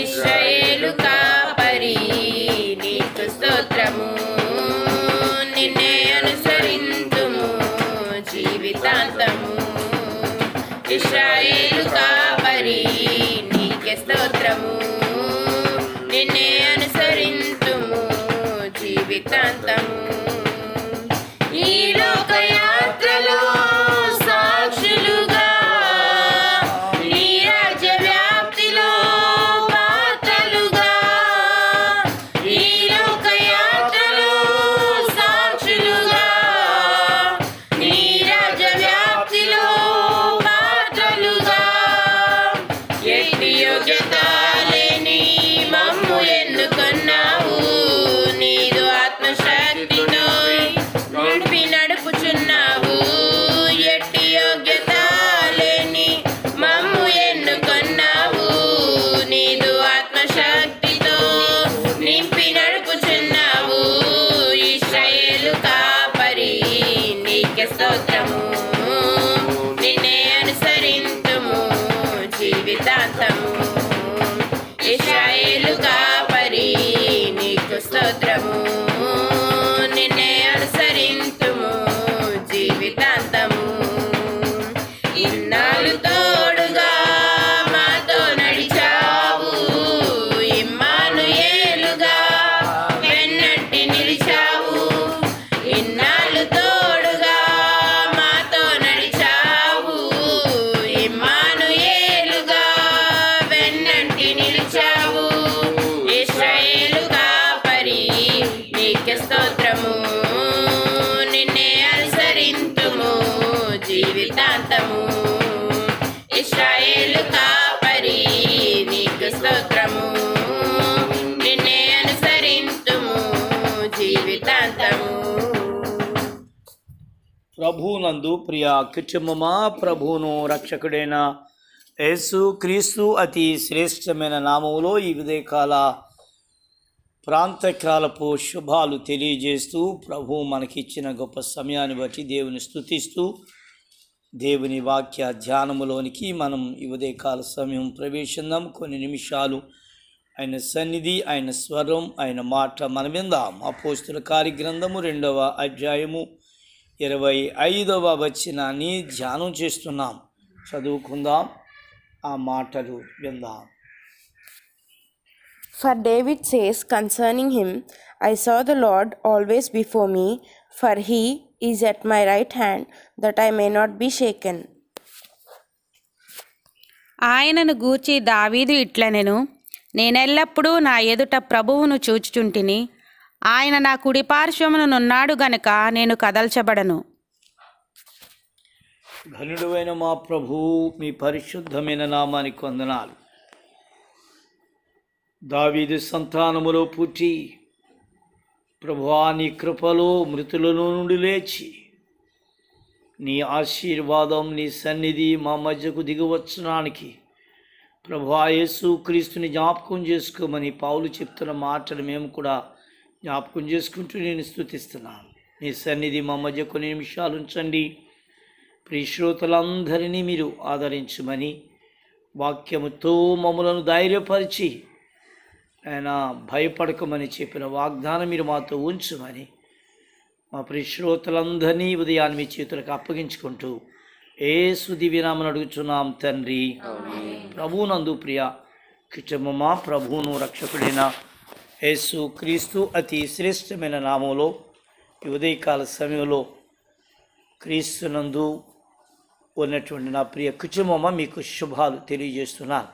Nation. We Mm -hmm. ప్రభునందు ప్రియ కుటుంబమా ప్రభును రక్షకుడైన యేసు క్రీస్తు అతి శ్రేష్టమైన నామములో ఈ విదేకాల ప్రాంతకాలపు శుభాలు తెలియజేస్తూ ప్రభు మనకిచ్చిన గొప్ప సమయాన్ని బట్టి దేవుని స్థుతిస్తూ దేవుని వాక్య ధ్యానములోనికి మనం ఈ ఉదయకాల సమయం ప్రవేశిందాం కొన్ని నిమిషాలు ఆయన సన్నిధి ఆయన స్వరం ఆయన మాట మనమిందాం అపోస్తుల కార్యగ్రంథము రెండవ అధ్యాయము ఇరవై ఐదవ వచనాన్ని ధ్యానం చేస్తున్నాం చదువుకుందాం ఆ మాటలు విందాం for David says concerning him I saw the Lord always before me for he is at my right hand that I may not be shaken ఆయనను గూర్చి దావీదు ఇట్లనెను నేనెల్లప్పుడూ నా ఎదుట ప్రభువును చూచుచుంటిని ఆయన నా కుడిపార్శ్వమునున్నాడు గనుక నేను కదల్చబడను ఘనుడువైన మా ప్రభు మీ పరిశుద్ధమైన నామానికి వందనాలు దావీది సంతానములో పుట్టి ప్రభువా నీ కృపలో మృతుల నుండి లేచి నీ ఆశీర్వాదం నీ సన్నిధి మా మధ్యకు ప్రభు ఆ యేసు క్రీస్తుని జ్ఞాపకం చేసుకోమని పావులు చెప్తున్న మాటలు మేము కూడా జ్ఞాపకం చేసుకుంటూ నేను స్థుతిస్తున్నాను నీ సన్నిధి మా మధ్య కొన్ని నిమిషాలు ఉంచండి ప్రియశ్రోతలందరినీ మీరు ఆదరించమని వాక్యముతో మమ్మలను ధైర్యపరిచి ఆయన భయపడకమని చెప్పిన వాగ్దానం మీరు మాతో ఉంచమని మా ప్రిశ్రోతలందరినీ ఉదయాన్ని మీ చేతులకు అప్పగించుకుంటూ ఏ సుదివినామని అడుగుచున్నాం తండ్రి ప్రభువునందు ప్రియ కిచమ్మ ప్రభువును రక్షకుడైన యేసు క్రీస్తు అతి శ్రేష్టమైన నామంలో ఈ ఉదయకాల సమయంలో క్రీస్తునందు ఉన్నటువంటి నా ప్రియ కుటుంబమ్మ మీకు శుభాలు తెలియజేస్తున్నాను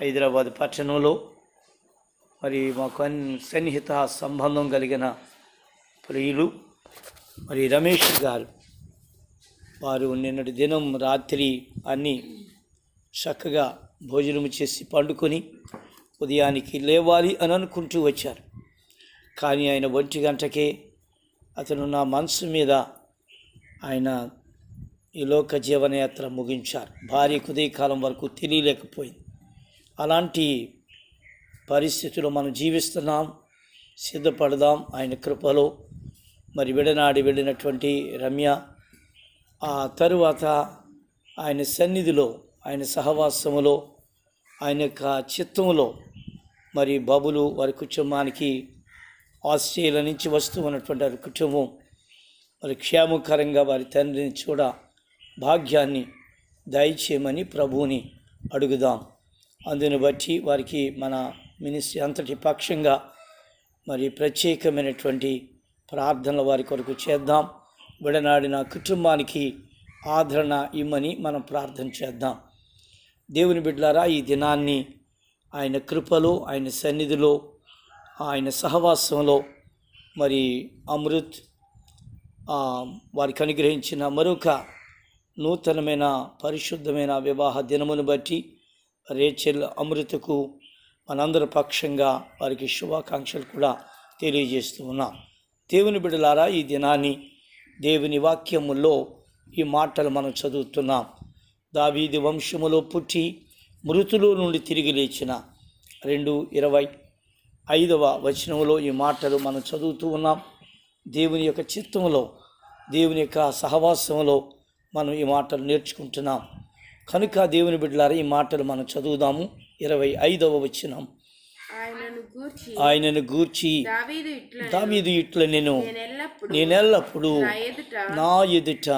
హైదరాబాద్ పట్టణంలో మరి మాకు సన్నిహిత సంబంధం కలిగిన ప్రియులు మరి రమేష్ గారు వారు నిన్నటి దినం రాత్రి అన్నీ చక్కగా భోజనం చేసి పండుకొని ఉదయానికి లేవాలి అని అనుకుంటూ వచ్చారు కానీ ఆయన ఒంటి గంటకే అతను నా మనసు మీద ఆయన ఈ లోక జీవనయాత్ర ముగించారు భార్య ఉదయకాలం వరకు తెలియలేకపోయింది అలాంటి పరిస్థితులు మనం జీవిస్తున్నాం సిద్ధపడదాం ఆయన కృపలో మరి విడనాడి వెళ్ళినటువంటి రమ్య ఆ తరువాత ఆయన సన్నిధిలో ఆయన సహవాసములో ఆయన యొక్క చిత్తంలో మరి బాబులు వారి కుటుంబానికి ఆస్ట్రేలియా నుంచి వస్తూ ఉన్నటువంటి వారి కుటుంబం మరి క్షేమకరంగా వారి తండ్రిని చూడ భాగ్యాన్ని దయచేయమని ప్రభువుని అడుగుదాం అందుని బట్టి వారికి మన మినిస్ట్రీ అంతటి పక్షంగా మరి ప్రత్యేకమైనటువంటి ప్రార్థనలు వారి కొరకు చేద్దాం విడనాడిన కుటుంబానికి ఆదరణ ఇమ్మని మనం ప్రార్థన చేద్దాం దేవుని బిడ్డలారా ఈ దినాన్ని ఆయన కృపలో ఆయన సన్నిధిలో ఆయన సహవాసంలో మరి అమృత్ వారికి అనుగ్రహించిన మరొక నూతనమైన పరిశుద్ధమైన వివాహ దినమును బట్టి రేచెల్ అమృతకు మనందరి పక్షంగా వారికి శుభాకాంక్షలు కూడా తెలియజేస్తూ ఉన్నాం దేవుని బిడలారా ఈ దినాన్ని దేవుని వాక్యముల్లో ఈ మాటలు మనం చదువుతున్నాం దావీది వంశములో పుట్టి మృతులు నుండి తిరిగి లేచిన రెండు ఇరవై ఐదవ వచనంలో ఈ మాటలు మనం చదువుతూ ఉన్నాం దేవుని యొక్క చిత్తంలో దేవుని యొక్క సహవాసంలో మనం ఈ మాటలు నేర్చుకుంటున్నాం కనుక దేవుని బిడ్డలారా ఈ మాటలు మనం చదువుదాము ఇరవై ఐదవ వచనం ఆయనను గూర్చి దావీదు ఇట్ల నేను నేనెల్లప్పుడు నా ఎదుట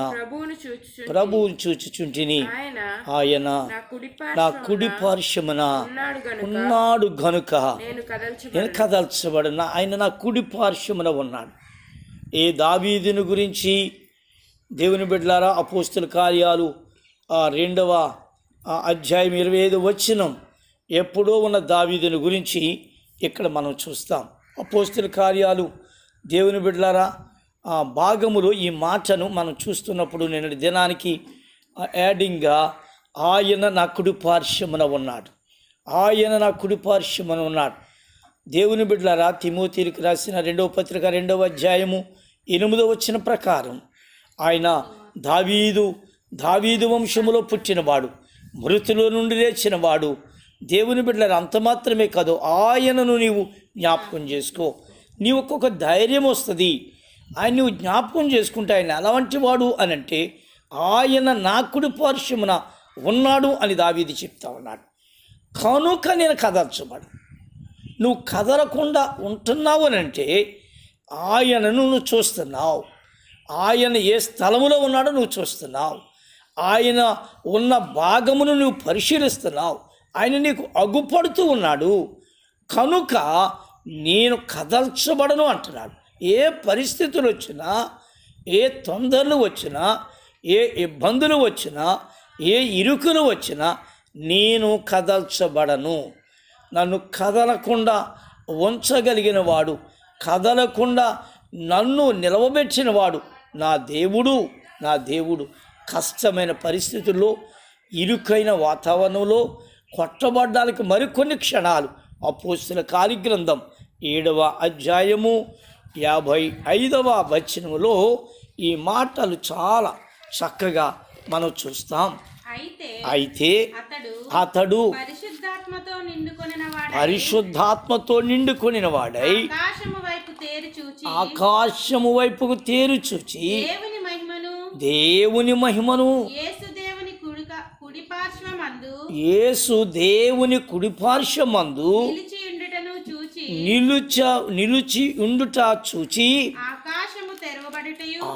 ప్రభువును చూచుచుంటిని ఆయన నా కుడి పార్శ్వమున ఉన్నాడు గనుక నేను కదల్చబడిన ఆయన నా కుడి పార్శ్వమున ఉన్నాడు ఏ దావీదుని గురించి దేవుని బిడ్డలారా అపోస్తుల కార్యాలు ఆ రెండవ అధ్యాయం ఇరవై ఐదు వచ్చినాం ఎప్పుడో ఉన్న దావీదుని గురించి ఇక్కడ మనం చూస్తాం అపోస్తుల కార్యాలు దేవుని బిడ్డలారా ఆ భాగములో ఈ మాటను మనం చూస్తున్నప్పుడు నేను దినానికి యాడింగ్గా ఆయన నా కుడిపార్శ్వమున ఉన్నాడు ఆయన నా కుడిపార్శ్వమున ఉన్నాడు దేవుని బిడ్డలారా తిమోతీరికి రాసిన రెండవ పత్రిక రెండవ అధ్యాయము ఎనిమిదవ వచ్చిన ప్రకారం ఆయన దావీదు దావీదు వంశములో పుట్టినవాడు మృతుల నుండి లేచినవాడు దేవుని బిడ్డలు అంత మాత్రమే కాదు ఆయనను నీవు జ్ఞాపకం చేసుకో నీవు ఒక్కొక్క ధైర్యం వస్తుంది ఆయన నువ్వు జ్ఞాపకం చేసుకుంటే ఆయన ఎలాంటి వాడు అని అంటే ఆయన నా కుడి పార్శ్వమున ఉన్నాడు అని దావీది చెప్తా ఉన్నాడు కనుక నేను కదర్చబడు నువ్వు కదలకుండా ఉంటున్నావు అని అంటే ఆయనను నువ్వు చూస్తున్నావు ఆయన ఏ స్థలములో ఉన్నాడో నువ్వు చూస్తున్నావు ఆయన ఉన్న భాగమును నువ్వు పరిశీలిస్తున్నావు ఆయన నీకు అగుపడుతూ ఉన్నాడు కనుక నేను కదల్చబడను అంటున్నాడు ఏ పరిస్థితులు వచ్చినా ఏ తొందరలు వచ్చినా ఏ ఇబ్బందులు వచ్చినా ఏ ఇరుకులు వచ్చినా నేను కదల్చబడను నన్ను కదలకుండా ఉంచగలిగిన వాడు కదలకుండా నన్ను నిలవబెట్టిన వాడు నా దేవుడు నా దేవుడు కష్టమైన పరిస్థితుల్లో ఇరుకైన వాతావరణంలో కొట్టబడ్డానికి మరికొన్ని క్షణాలు అపోస్తుల కాలిగ్రంథం ఏడవ అధ్యాయము యాభై ఐదవ వచనములో ఈ మాటలు చాలా చక్కగా మనం చూస్తాం అయితే అతడు పరిశుద్ధాత్మతో నిండుకొనిన వాడై ఆకాశము వైపుకు చూచి దేవుని మహిమను యేసు దేవుని కుడిపార్శ్వమందు నిలుచ నిలుచి ఉండుట చూచి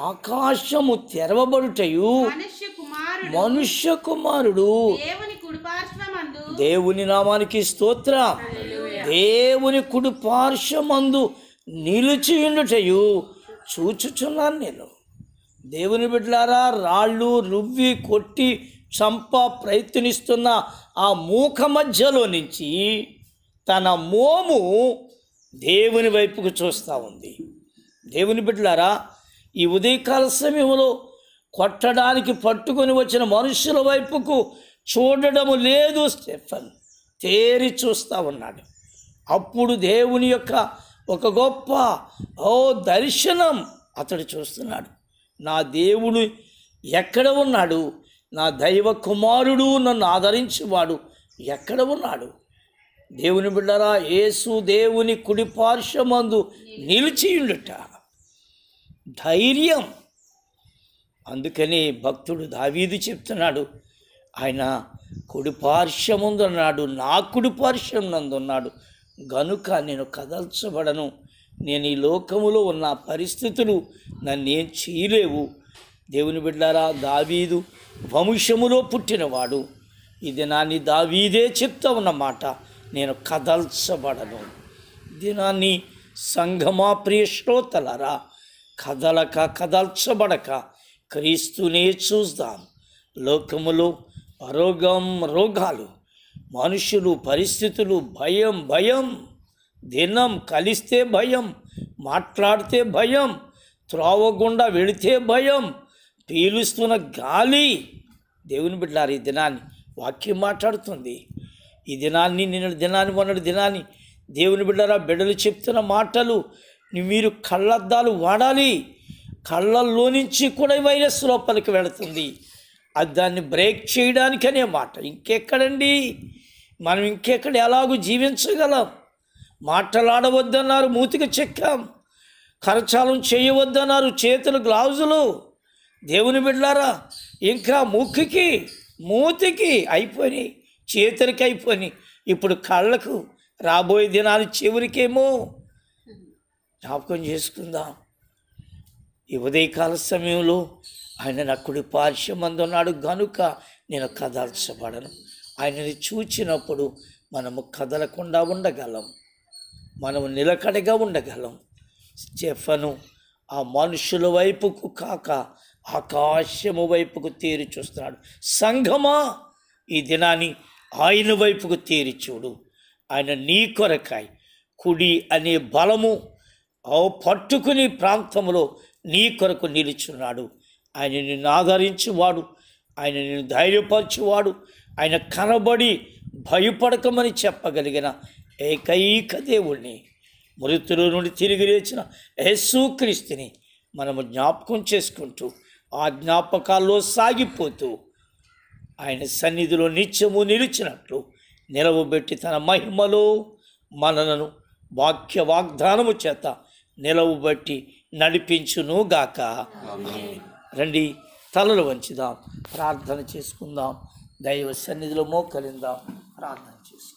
ఆకాశము తెరవబడుటయు మనుష్య కుమారుడు దేవుని నామానికి స్తోత్ర దేవుని కుడి పార్శ్వమందు ఉండుటయు చూచుచున్నాను నేను దేవుని బిడ్డలారా రాళ్ళు రువ్వి కొట్టి చంప ప్రయత్నిస్తున్న ఆ మూక మధ్యలో నుంచి తన మోము దేవుని వైపుకు చూస్తూ ఉంది దేవుని బిడ్డలారా ఈ ఉదయకాల సమయంలో కొట్టడానికి పట్టుకొని వచ్చిన మనుషుల వైపుకు చూడడము లేదు స్టెఫన్ తేరి చూస్తూ ఉన్నాడు అప్పుడు దేవుని యొక్క ఒక గొప్ప ఓ దర్శనం అతడు చూస్తున్నాడు నా దేవుడు ఎక్కడ ఉన్నాడు నా దైవ కుమారుడు నన్ను ఆదరించేవాడు ఎక్కడ ఉన్నాడు దేవుని బిడ్డరా యేసు దేవుని కుడిపార్శ్వమందు నిలిచియుండుట ధైర్యం అందుకని భక్తుడు దావీది చెప్తున్నాడు ఆయన కుడిపార్శ్వముందున్నాడు నా కుడిపార్శ్వం నందున్నాడు గనుక నేను కదల్చబడను నేను ఈ లోకములో ఉన్న పరిస్థితులు నన్ను ఏం చేయలేవు దేవుని బిడ్డారా దావీదు వంశములో పుట్టినవాడు ఇది నాని దావీదే చెప్తా ఉన్నమాట నేను కదల్చబడను దినాన్ని సంఘమా ప్రియ శ్రోతలరా కదలక కదల్చబడక క్రీస్తునే చూద్దాం లోకములో అరోగం రోగాలు మనుషులు పరిస్థితులు భయం భయం దినం కలిస్తే భయం మాట్లాడితే భయం త్రోవగుండా వెళితే భయం పీలుస్తున్న గాలి దేవుని బిడ్డారు ఈ దినాన్ని వాక్యం మాట్లాడుతుంది ఈ దినాన్ని నిన్న దినాన్ని మొన్నటి దినాన్ని దేవుని బిడ్డారా బిడ్డలు చెప్తున్న మాటలు మీరు కళ్ళద్దాలు వాడాలి కళ్ళల్లో నుంచి కూడా వైరస్ లోపలికి వెళుతుంది అది దాన్ని బ్రేక్ చేయడానికి అనే మాట ఇంకెక్కడండి మనం ఇంకెక్కడ ఎలాగూ జీవించగలం మాటలాడవద్దన్నారు మూతికి చెక్కాం కరచాలం చేయవద్దన్నారు చేతులు గ్లౌజులు దేవుని బిడ్డారా ఇంకా ముక్కుకి మూతికి అయిపోయి చేతులకి అయిపోయి ఇప్పుడు కళ్ళకు రాబోయే దినాలు చివరికేమో జ్ఞాపకం చేసుకుందాం ఈ ఉదయకాల సమయంలో ఆయన నక్కుడి పార్శ్వమందు ఉన్నాడు గనుక నేను కదల్చబడను ఆయనని చూచినప్పుడు మనము కదలకుండా ఉండగలం మనము నిలకడగా ఉండగలం స్టెఫను ఆ మనుషుల వైపుకు కాక ఆకాశము వైపుకు తీరి చూస్తున్నాడు సంఘమా ఈ దినాన్ని ఆయన వైపుకు తీరి చూడు ఆయన నీ కొరకాయి కుడి అనే బలము పట్టుకుని ప్రాంతంలో నీ కొరకు నిలుచున్నాడు ఆయన నిన్ను ఆదరించేవాడు ఆయన నిన్ను ధైర్యపరిచేవాడు ఆయన కనబడి భయపడకమని చెప్పగలిగిన ఏకైక దేవుణ్ణి మృతుల నుండి తిరిగి లేచిన యేసుక్రీస్తుని మనము జ్ఞాపకం చేసుకుంటూ ఆ జ్ఞాపకాల్లో సాగిపోతూ ఆయన సన్నిధిలో నిత్యము నిలిచినట్లు నిలవబెట్టి తన మహిమలో మనలను వాక్య వాగ్దానము చేత నిలవబట్టి నడిపించునుగాక రండి తలలు వంచుదాం ప్రార్థన చేసుకుందాం దైవ సన్నిధిలో మోకలిందాం ప్రార్థన చేసుకుందాం